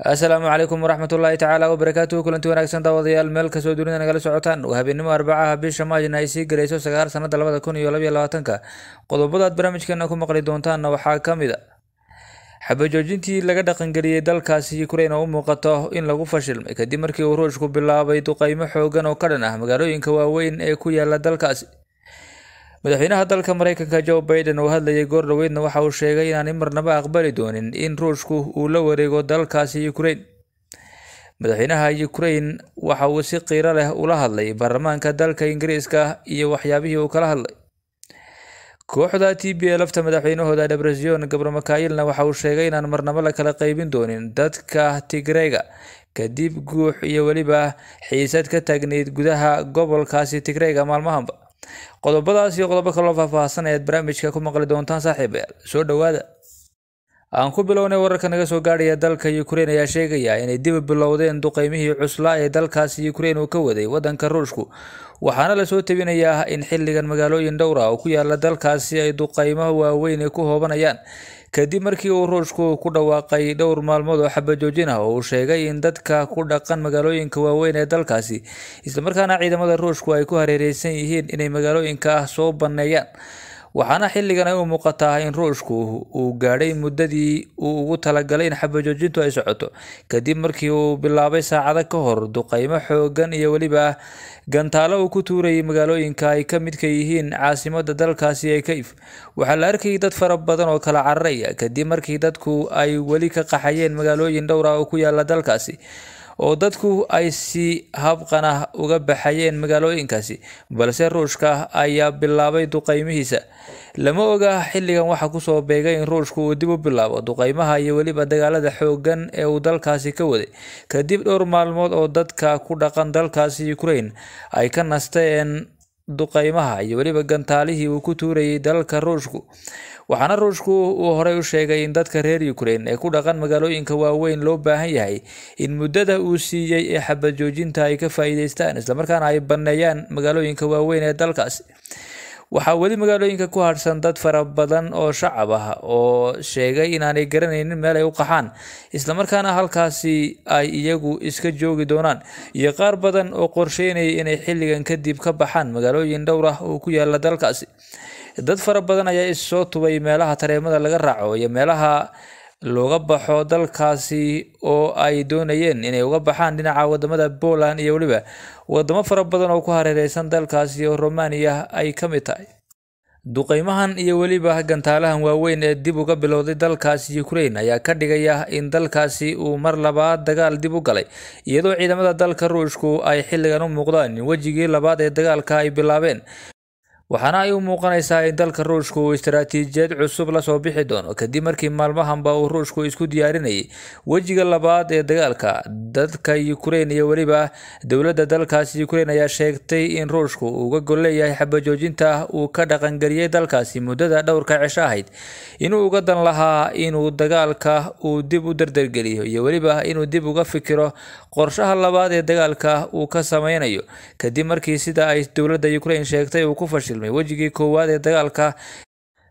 asalaamu calaykum waraxmatullaahi tacaala wabarakaatu kulanti wanaagsan daawadayaal meel kastoo dunida nagala socotaan waa habeenimo arbacaha bisha maajna ay sii garayso sagaal sanada labada kun iyo labaiyo labaatanka qodobadaad barnaamijkeena ku maqli doontaanna waxaa ka mid a xabajoojintii laga dhaqangeliyey dalkaasi ukrain oo u muuqato in lagu fashilmay kadib markii uu ruushku bilaabay duqeymo xoogan oo ka dhan ah magaalooyinka waaweyn ee ku yaala dalkaasi madaxweynaha dalka mareykanka jo baiden oo hadlayay goor dhaweydna waxa uu sheegay inaanay marnaba aqbali doonin in ruushku uu la wareego dalkaasi ukrain madaxweynaha ukrain waxa uu si qiiro leh ula hadlay baarlamaanka dalka ingiriiska iyo waxyaabihii uu kala hadlay kooxda t b a lafta madaxweynahooda debresion gabramakaayilna waxa uu sheegay inaan marnabo la kala qaybin doonin dadka tigreega kadib guux iyo weliba xiisad ka taagneyd gudaha gobolkaasi tigreega maalmahanba qodobadaas iyo qodobo kaloo faahfaahsan ayaad barnaamijka ku maqli doontaan saaxiibayaal soo dhowaada aan ku bilownay wararka naga soo gaadhaya dalka ukrein ayaa sheegaya inay dib bilowdeen duqeymihii cuslaa ee dalkaasi ukrein uu ka waday waddanka ruushku waxaana lasoo tebinayaa in xilligan magaalooyin dhowra oo ku yaala dalkaasi ay duqeymo waaweyn ku hoobanayaan kadib markii uu ruushku ku dhawaaqay dhowr maalmood oo xabajoojin ah oo uu sheegay in dadka ku dhaqan magaalooyinka waaweyn ee dalkaasi islamarkaana ciidamada ruushku ay ku hareereysan yihiin inay magaalooyinka ah soo banneeyaan waxaana xilligan ay u muuqataa in ruushku uu gaadhay muddadii uu ugu talagalay in xabajoojintu ay socoto kadib markii uu bilaabay saacada ka hor duqaymo xooggan iyo weliba gantaalo uu ku tuurayay magaalooyinka ay ka midka yihiin caasimada dalkaasi ee kaif waxaa la arkayay dad fara badan oo kala cararaya kadib markii dadku ay weli ka qaxayeen magaalooyin dhowra ah oo ku yaalla dalkaasi oo dadku ay si habqanah uga baxayeen magaalooyinkaasi balse ruushka ayaa bilaabay duqaymihiisa lama oga xilligan waxaa kusoo beegay in ruushka uu dib u bilaabo duqaymaha iyo weliba dagaalada xooggan ee uu dalkaasi ka waday kadib dhowr maalmood oo dadka ku dhaqan dalkaasi ukrain ay ka nasteen duqeymaha iyo weliba gantaalihii uu ku tuurayay dalalka ruushku waxaana ruushku uu horey u sheegay in dadka reer ukrain ee ku dhaqan magaalooyinka waaweyn loo baahan yahay in muddada uu siiyey ee xabad joojinta ay ka faa'iidaystaan islamarkaana ay banneeyaan magaalooyinka waaweyn ee dalkaasi waxaa weli magaalooyinka ku harsan dad fara badan oo shacab ah oo sheegay inaanay garanaynin meel ay u qaxaan islamarkaana halkaasi ay iyagu iska joogi doonaan iyo qaar badan oo qorsheynaya inay xilligan kadib ka baxaan magaalooyin dhowr ah oo ku yaala dalkaasi dad fara badan ayaa issoo tubay meelaha tareemada laga raaco iyo meelaha looga baxo dalkaasi oo ay doonayeen inay uga baxaan dhinaca wadamada boland iyo weliba wadamo fara badan oo ku hareereysan dalkaasi oo romaaniya ay ka mid tahay duqeymahan iyo weliba gantaalahan waaweyn ee dib uga bilowday dalkaasi Ukraine ayaa ka dhigaya in dalkaasi uu mar labaad dagaal dib u galay iyadoo ciidamada dalka Ruushku ay xilligan u muuqdaan in wejigii labaad ee dagaalka ay bilaabeen waxaana ay u muuqanaysaa in dalka ruushka uu istaraatiijiyad cusub lasoo bixi doono kadib markii maalmahanba uu ruushku isku diyaarinayay wejiga labaad ee dagaalka dadka ukrein iyo weliba dowladda dalkaasi ukrein ayaa sheegtay in ruushku uga golleeyahay xabajoojinta uu ka dhaqangeliyey dalkaasi muddada dhowrka cisho ahayd inuu uga dan lahaa inuu dagaalka uu dib u dardargeliyo iyo weliba inuu dib uga fikiro qorshaha labaad ee dagaalka uu ka samaynayo kadib markii sida ay dowladda ukrein sheegtay uu ku fashil kulmay wejigii koowaad ee dagaalka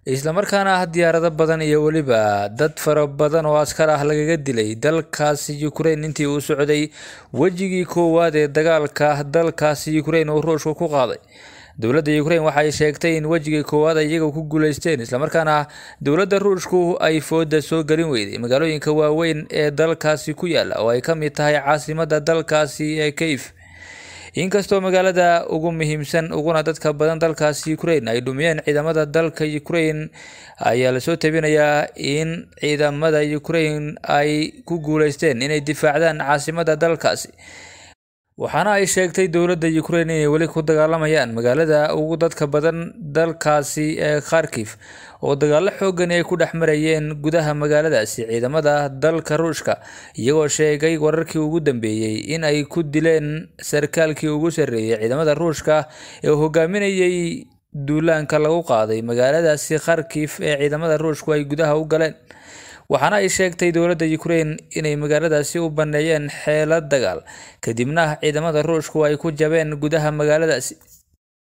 islamarkaana ah diyaarado badan iyo weliba dad fara badan oo askar ah lagaga dilay dalkaasi ukrain intii uu socday wejigii koowaad ee dagaalka dalkaasi ukrain uu ruushku ku qaaday dowladda ukrain waxay sheegtay in wejigii koowaad ay iyaga ku guulaysteen islamarkaana dowladda ruushku ay fooda soo gelin weyday magaalooyinka waaweyn ee dalkaasi ku yaala oo ay ka mid tahay caasimadda dalkaasi ee kayf inkastoo magaalada ugu muhiimsan uguna dadka badan dalkaasi ukrain ay dhumiyeen ciidamada dalka ukrain ayaa lasoo tabinayaa in ciidamada ukrain ay ku guulaysteen inay difaacdaan caasimada dalkaasi waxaana ay sheegtay dowladda ukrein inay weli ku dagaalamayaan magaalada ugu dadka badan dalkaasi ee kharkif oo dagaallo xoogani ay ku dhex marayeen gudaha magaaladaasi ciidamada dalka ruushka iyagoo sheegay wararkii ugu dambeeyey in ay ku dileen sarkaalkii ugu sarreeyay ciidamada ruushka ee hogaaminayay duulaanka lagu qaaday magaaladaasi kharkif ee ciidamada ruushku ay gudaha u galeen waxaana ay sheegtay dowladda ukrein inay magaaladaasi u banneeyeen xeelad dagaal kadibna ciidamada ruushku ay ku jabeen gudaha magaaladaasi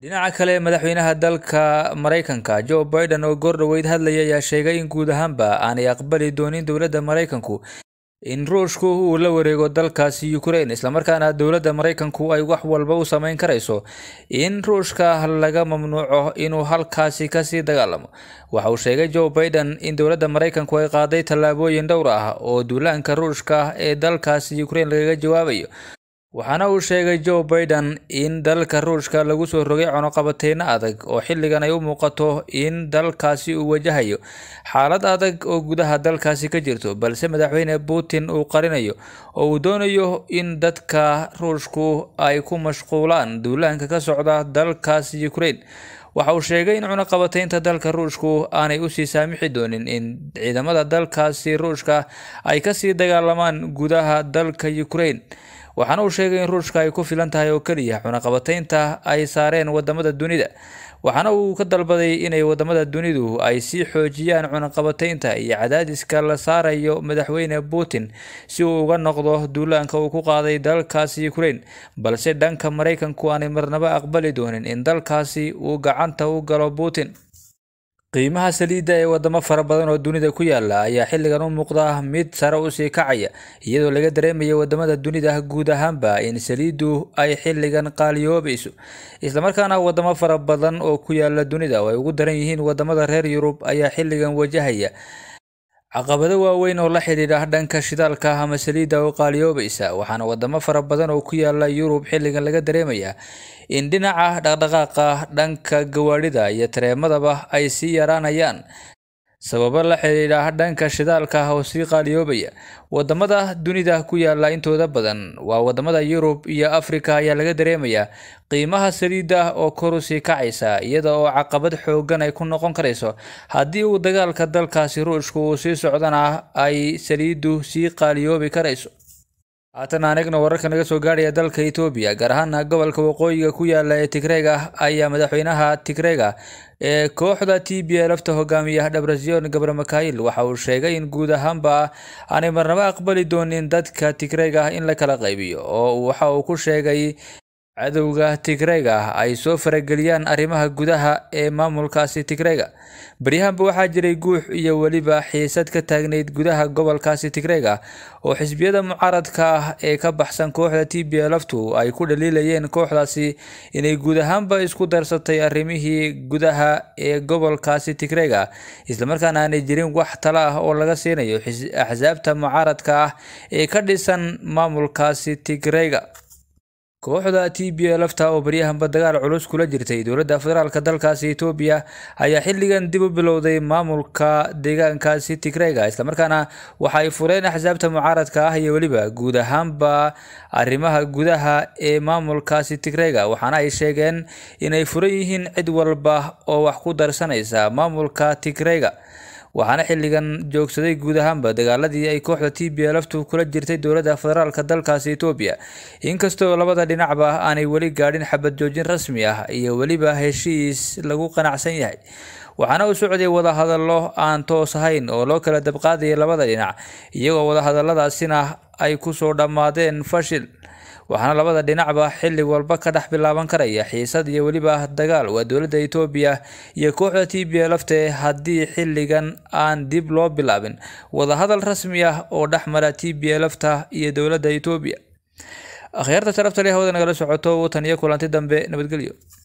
dhinaca kale madaxweynaha dalka maraykanka joe biden oo goor dhoweyd hadlaya ayaa sheegay in guud ahaanba aanay aqbali doonin dowladda maraykanku in ruushku uu la wareego dalkaasi ukrain islamarkaana dowladda maraykanku ay wax walba u sameyn karayso in ruushka laga mamnuuco inuu halkaasi kasii dagaalamo waxa uu sheegay joe biden in dowladda maraykanku ay qaaday tallaabooyin dhowr ah oo duulaanka ruushka ee dalkaasi ukrain lagaga jawaabayo waxaana uu sheegay joe baiden in dalka ruushka lagu soo rogay cunuqabateyno adag oo xilligan ay u muuqato in dalkaasi uu wajahayo xaalad adag oo gudaha dalkaasi ka jirto balse madaxweyne putin uu qarinayo oo uu doonayo in dadka ruushku ay ku mashquulaan duulaanka ka socda dalkaasi ukraine waxa uu sheegay in cunaqabateynta dalka ruushku aanay usii saamixi doonin in ciidamada dalkaasi ruushka ay kasii dagaalamaan gudaha dalka ukraine waxaana uu sheegay in ruushka ay ku filan tahay oo keliya cunaqabateynta ay saareen wadamada dunida waxaana uu ka dalbaday inay wadamada dunidu ay sii xoojiyaan cunaqabateynta iyo cadaadiska la saarayo madaxweyne putin si uu uga noqdo duulaanka uu ku qaaday dalkaasi ukrain balse dhanka maraykanku aanay marnabo aqbali doonin in dalkaasi uu gacanta u galo putin qiimaha saliidda ee waddamo fara badan oo dunida ku yaalla ayaa xilligan u muuqda mid sare usii kacaya iyadoo laga dareemayo wadamada dunida guud ahaanba in saliiddu ay xilligan qaaliyoobayso islamarkaana wadamo fara badan oo ku yaalla dunida oo ay ugu daran yihiin wadamada reer yurub ayaa xilligan wajahaya caqabado waaweyn oo la xidhiidha dhanka shidaalka ah ama saliidda oo qaaliyoobaysa waxaana wadamo fara badan oo ku yaala yurub xilligan laga dareemayaa in dhinaca dhaqdhaqaaqa dhanka gawaadhida iyo tareemadaba ay sii yaraanayaan sababo la xidhiidha dhanka shidaalka ah oo sii qaaliyoobaya wadamada dunida ku yaala intooda badan waa wadamada yurub iyo afrika ayaa laga dareemayaa qiimaha saliidda ah oo kor u sii kacaysa iyada oo caqabad xooggan ay ku noqon karayso haddii uu dagaalka dalkaasi ruushka uu sii socdana ay saliiddu sii qaaliyoobi karayso haatan anigna wararka naga soo gaadhaya dalka etoobiya gaar ahaana gobolka waqooyiga ku yaala ee tigreega ayaa madaxweynaha tigreega ee kooxda t b elfta hogaamiya dhabrazion gabramakail waxa uu sheegay in guud ahaanba aanay marnabo aqbali doonin dadka tigreega in la kala qaybiyo oo waxa uu ku sheegay cadowga tigreega ay soo farageliyaan arrimaha gudaha ee maamulkaasi tigreega baryahanba waxaa jiray guux iyo weliba xiisad ka taagnayd gudaha gobolkaasi tigreega oo xisbiyada mucaaradka ah ee ka baxsan kooxda t b laftu ay ku dhaliilayeen kooxdaasi inay guud ahaanba isku darsatay arrimihii gudaha ee gobolkaasi tigreega islamarkaana aanay jirin wax tala ah oo laga siinayo axsaabta mucaaradka ah ee ka dhisan maamulkaasi tigreega kooxda t b a lafta oo baryahanba dagaal culus kula jirtay dowladda federaalk dalkaasi etoobiya ayaa xilligan dib u bilowday maamulka deegaankaasi tigreega islamarkaana waxaay fureen axsaabta mucaaradka ah iyo weliba guud ahaanba arrimaha gudaha ee maamulkaasi tigreega waxaana ay sheegeen inay furan yihiin cid walba oo wax ku darsanaysa maamulka tigreega waxaana xilligan joogsaday guud ahaanba dagaaladii ay kooxda t b lftu kula jirtay dowladda federaalk dalkaasi etoobiya inkastoo labada dhinacba aanay weli gaadhin xabad joojin rasmi ah iyo weliba heshiis lagu qanacsan yahay waxaana u socday wadahadallo aan toos ahayn oo loo kala dabqaadayay labada dhinac iyagoo wadahadalladaasina ay ku soo dhammaadeen fashil waxaana labada dhinacba xilli walba ka dhex bilaaban karaya xiisad iyo weliba dagaal waa dowladda etoobiya iyo kooxda t b a laftee haddii xilligan aan dib loo bilaabin wadahadal rasmi ah oo dhexmara t b a lafta iyo dowladda etoobiya akhyaarta sharafta leh hawada nagala socoto watan iyo kulanti dambe nabadgelyo